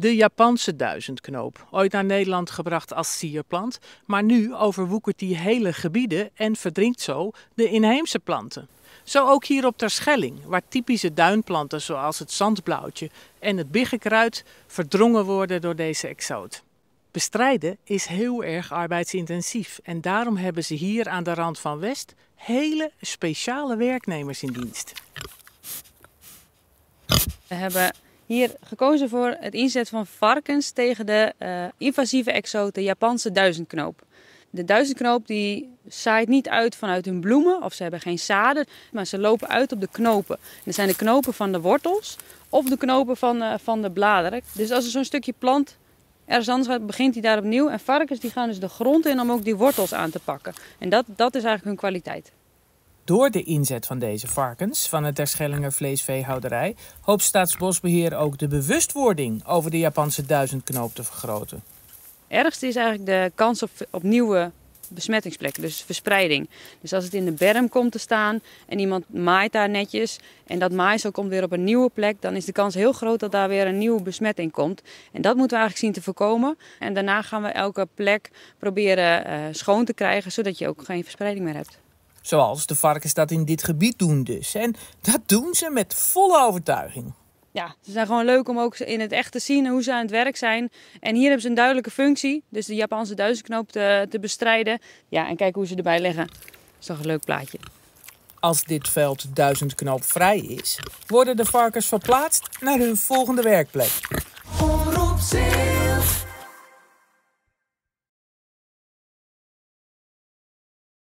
De Japanse duizendknoop, ooit naar Nederland gebracht als sierplant, maar nu overwoekert die hele gebieden en verdrinkt zo de inheemse planten. Zo ook hier op Terschelling, waar typische duinplanten zoals het zandblauwtje en het biggekruid verdrongen worden door deze exoot. Bestrijden is heel erg arbeidsintensief en daarom hebben ze hier aan de rand van West hele speciale werknemers in dienst. We hebben hier gekozen voor het inzet van varkens tegen de uh, invasieve de Japanse duizendknoop. De duizendknoop die zaait niet uit vanuit hun bloemen of ze hebben geen zaden, maar ze lopen uit op de knopen. dat zijn de knopen van de wortels of de knopen van, eh, van de bladeren. Dus als er zo'n stukje plant ergens anders gaat, begint hij daar opnieuw. En varkens die gaan dus de grond in om ook die wortels aan te pakken. En dat, dat is eigenlijk hun kwaliteit. Door de inzet van deze varkens van het Terschellinger vleesveehouderij hoopt Staatsbosbeheer ook de bewustwording over de Japanse duizendknoop te vergroten. Het ergste is eigenlijk de kans op, nieuwe besmettingsplekken, dus verspreiding. Dus als het in de berm komt te staan en iemand maait daar netjes en dat maaisel komt weer op een nieuwe plek, dan is de kans heel groot dat daar weer een nieuwe besmetting komt. En dat moeten we eigenlijk zien te voorkomen. En daarna gaan we elke plek proberen eh, schoon te krijgen, zodat je ook geen verspreiding meer hebt. Zoals de varkens dat in dit gebied doen dus. En dat doen ze met volle overtuiging. Ja, ze zijn gewoon leuk om ook in het echt te zien hoe ze aan het werk zijn. En hier hebben ze een duidelijke functie, dus de Japanse duizendknoop te, te bestrijden. Ja, en kijk hoe ze erbij leggen. Dat is toch een leuk plaatje. Als dit veld duizendknoop vrij is, worden de varkens verplaatst naar hun volgende werkplek. Omroep